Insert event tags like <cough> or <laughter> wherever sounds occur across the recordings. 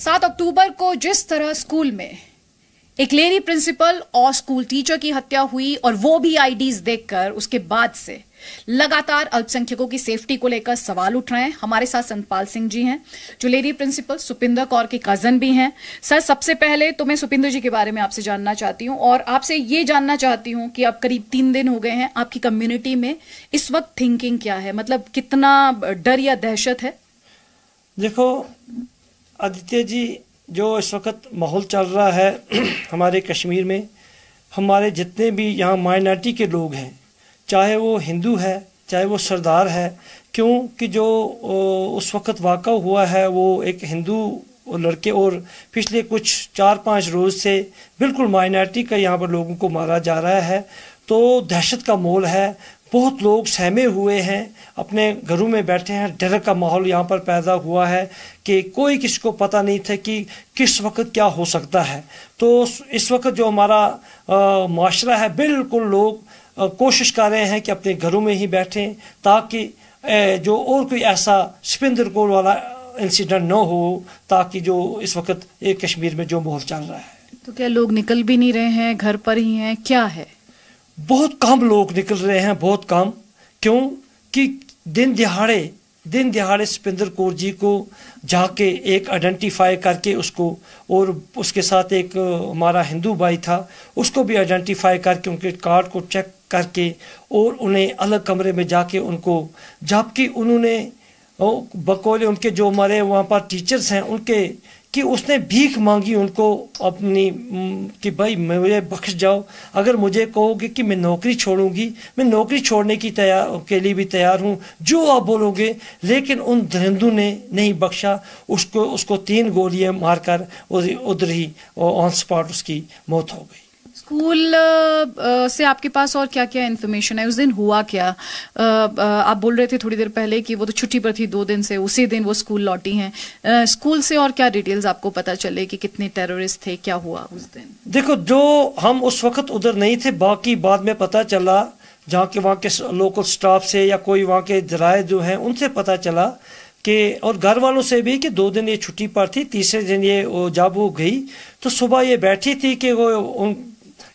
सात अक्टूबर को जिस तरह स्कूल में एक लेडी प्रिंसिपल और स्कूल टीचर की हत्या हुई और वो भी आईडीज देखकर उसके बाद से लगातार अल्पसंख्यकों की सेफ्टी को लेकर सवाल उठ रहे हैं हमारे साथ संतपाल सिंह जी हैं जो लेडी प्रिंसिपल सुपिंदर कौर के कजन भी हैं सर सबसे पहले तो मैं सुपिंदर जी के बारे में आपसे जानना चाहती हूं और आपसे ये जानना चाहती हूं कि अब करीब तीन दिन हो गए हैं आपकी कम्युनिटी में इस वक्त थिंकिंग क्या है मतलब कितना डर या दहशत है देखो आदित्य जी जो इस वक्त माहौल चल रहा है <clears throat> हमारे कश्मीर में हमारे जितने भी यहाँ माइनॉरिटी के लोग हैं चाहे वो हिंदू है चाहे वो सरदार है क्योंकि जो उस वक्त वाक़ हुआ है वो एक हिंदू लड़के और पिछले कुछ चार पाँच रोज़ से बिल्कुल माइनॉरिटी का यहाँ पर लोगों को मारा जा रहा है तो दहशत का मोल है बहुत लोग सहमे हुए हैं अपने घरों में बैठे हैं डर का माहौल यहाँ पर पैदा हुआ है कि कोई किसी को पता नहीं था कि किस वक्त क्या हो सकता है तो इस वक्त जो हमारा माशरा है बिल्कुल लोग आ, कोशिश कर रहे हैं कि अपने घरों में ही बैठें ताकि ए, जो और कोई ऐसा सपिंदर कोल वाला इंसिडेंट ना हो ताकि जो इस वक्त कश्मीर में जो माहौल चल रहा है तो क्या लोग निकल भी नहीं रहे हैं घर पर ही हैं क्या है बहुत कम लोग निकल रहे हैं बहुत कम क्योंकि दिन दिहाड़े दिन दिहाड़े सुपिंदर कौर जी को जाके एक आइडेंटिफाई करके उसको और उसके साथ एक हमारा हिंदू भाई था उसको भी आइडेंटिफाई करके उनके कार्ड को चेक करके और उन्हें अलग कमरे में जाके उनको जबकि उन्होंने बकौले उनके जो हमारे वहाँ पर टीचर्स हैं उनके कि उसने भीख मांगी उनको अपनी कि भाई मुझे बख्श जाओ अगर मुझे कहोगे कि मैं नौकरी छोड़ूंगी मैं नौकरी छोड़ने की तैयार के लिए भी तैयार हूँ जो आप बोलोगे लेकिन उन धरिंदू ने नहीं बख्शा उसको उसको तीन गोलियाँ मारकर उधर ही ऑन स्पॉट उसकी मौत हो गई स्कूल से आपके पास और क्या क्या इन्फॉर्मेशन है उस दिन हुआ क्या आप बोल रहे थे थोड़ी देर पहले कि वो तो छुट्टी पर थी दो दिन से उसी दिन वो स्कूल लौटी हैं स्कूल से और क्या डिटेल्स आपको पता चले कि कितने टेररिस्ट थे क्या हुआ उस दिन देखो जो हम उस वक्त उधर नहीं थे बाकी बाद में पता चला जहाँ के वहाँ के लोकल स्टाफ से या कोई वहाँ के जराए जो हैं उनसे पता चला कि और घर वालों से भी कि दो दिन ये छुट्टी पर थी तीसरे दिन ये जब वो गई तो सुबह ये बैठी थी कि वो उन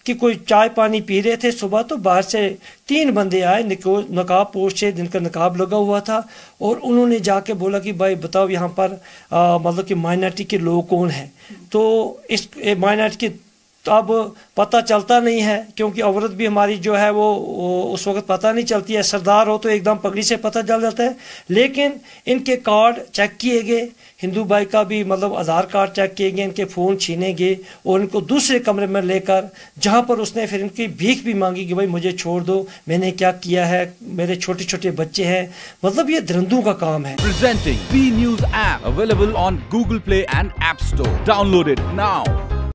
कि कोई चाय पानी पी रहे थे सुबह तो बाहर से तीन बंदे आए नकाब पोष थे जिनका नकाब लगा हुआ था और उन्होंने जाके बोला कि भाई बताओ यहाँ पर मतलब कि माइनॉरिटी के लोग कौन हैं तो इस माइनॉरिटी के तो अब पता चलता नहीं है क्योंकि औरत भी हमारी जो है वो, वो उस वक्त पता नहीं चलती है सरदार हो तो एकदम पगड़ी से पता चल जाता है लेकिन इनके कार्ड चेक किए गए हिंदू भाई का भी मतलब आधार कार्ड चेक किए गए इनके फ़ोन छीने गए और इनको दूसरे कमरे में लेकर जहाँ पर उसने फिर इनकी भीख भी मांगी कि भाई मुझे छोड़ दो मैंने क्या किया है मेरे छोटे छोटे बच्चे हैं मतलब ये धरंदू का काम है presenting news app available on Google Play and app store now